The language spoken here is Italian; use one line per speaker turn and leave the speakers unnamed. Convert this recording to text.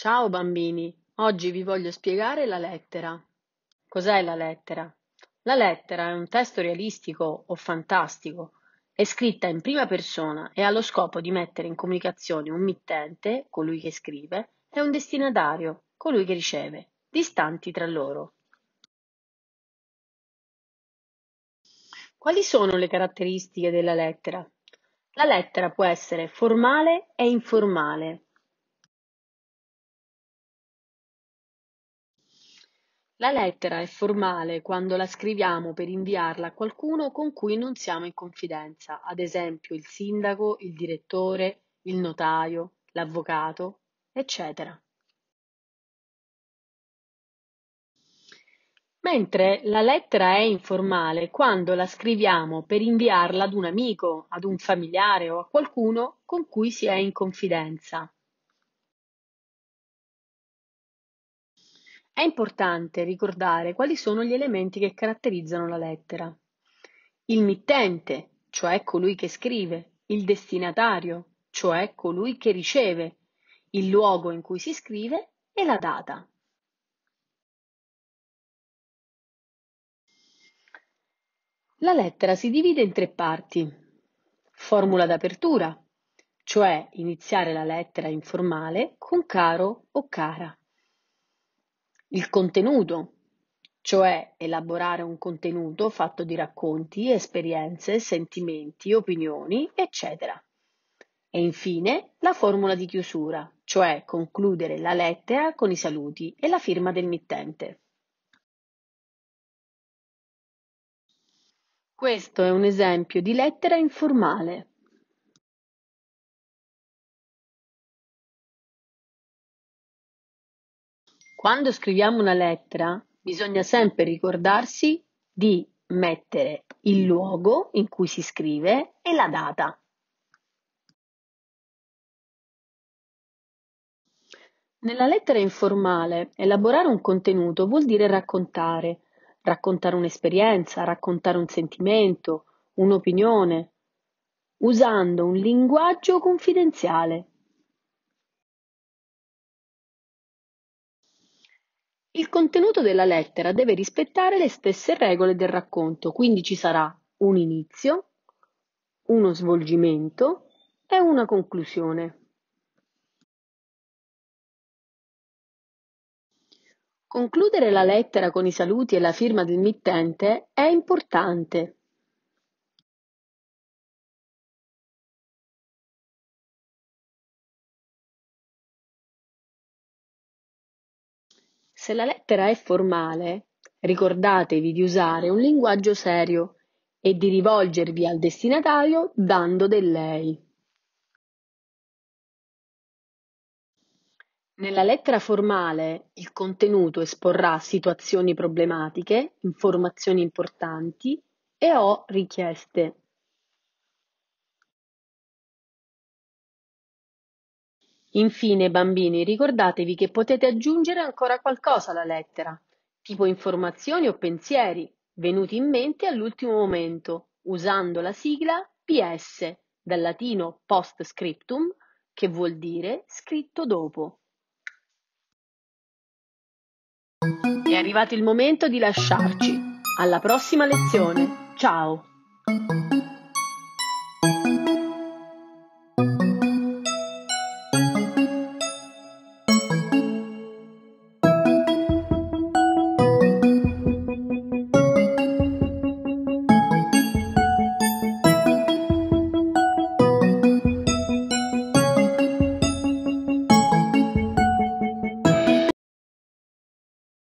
Ciao bambini, oggi vi voglio spiegare la lettera. Cos'è la lettera? La lettera è un testo realistico o fantastico, è scritta in prima persona e ha lo scopo di mettere in comunicazione un mittente, colui che scrive, e un destinatario, colui che riceve, distanti tra loro. Quali sono le caratteristiche della lettera? La lettera può essere formale e informale. La lettera è formale quando la scriviamo per inviarla a qualcuno con cui non siamo in confidenza, ad esempio il sindaco, il direttore, il notaio, l'avvocato, eccetera. Mentre la lettera è informale quando la scriviamo per inviarla ad un amico, ad un familiare o a qualcuno con cui si è in confidenza. È importante ricordare quali sono gli elementi che caratterizzano la lettera. Il mittente, cioè colui che scrive, il destinatario, cioè colui che riceve, il luogo in cui si scrive e la data. La lettera si divide in tre parti. Formula d'apertura, cioè iniziare la lettera informale con caro o cara il contenuto, cioè elaborare un contenuto fatto di racconti, esperienze, sentimenti, opinioni, eccetera. E infine la formula di chiusura, cioè concludere la lettera con i saluti e la firma del mittente. Questo è un esempio di lettera informale. Quando scriviamo una lettera, bisogna sempre ricordarsi di mettere il luogo in cui si scrive e la data. Nella lettera informale, elaborare un contenuto vuol dire raccontare, raccontare un'esperienza, raccontare un sentimento, un'opinione, usando un linguaggio confidenziale. Il contenuto della lettera deve rispettare le stesse regole del racconto, quindi ci sarà un inizio, uno svolgimento e una conclusione. Concludere la lettera con i saluti e la firma del mittente è importante Se la lettera è formale, ricordatevi di usare un linguaggio serio e di rivolgervi al destinatario dando del lei. Nella lettera formale il contenuto esporrà situazioni problematiche, informazioni importanti e o richieste. Infine, bambini, ricordatevi che potete aggiungere ancora qualcosa alla lettera, tipo informazioni o pensieri venuti in mente all'ultimo momento, usando la sigla PS, dal latino post scriptum, che vuol dire scritto dopo. È arrivato il momento di lasciarci. Alla prossima lezione. Ciao!